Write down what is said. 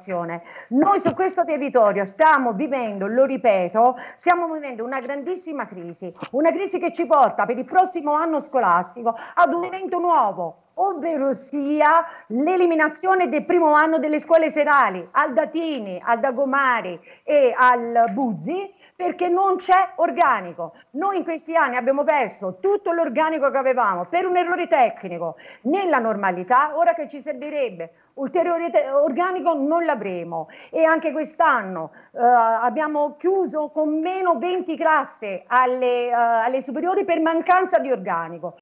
situazione. Noi su questo territorio stiamo vivendo, lo ripeto, stiamo vivendo una grandissima crisi, una crisi che ci porta per il prossimo anno scolastico ad un evento nuovo, ovvero sia l'eliminazione del primo anno delle scuole serali al Datini, al Dagomari e al Buzzi perché non c'è organico. Noi in questi anni abbiamo perso tutto l'organico che avevamo per un errore tecnico nella normalità, ora che ci servirebbe ulteriore te- organico non l'avremo e anche quest'anno eh, abbiamo chiuso con meno 20 classi alle, eh, alle superiori per mancanza di organico.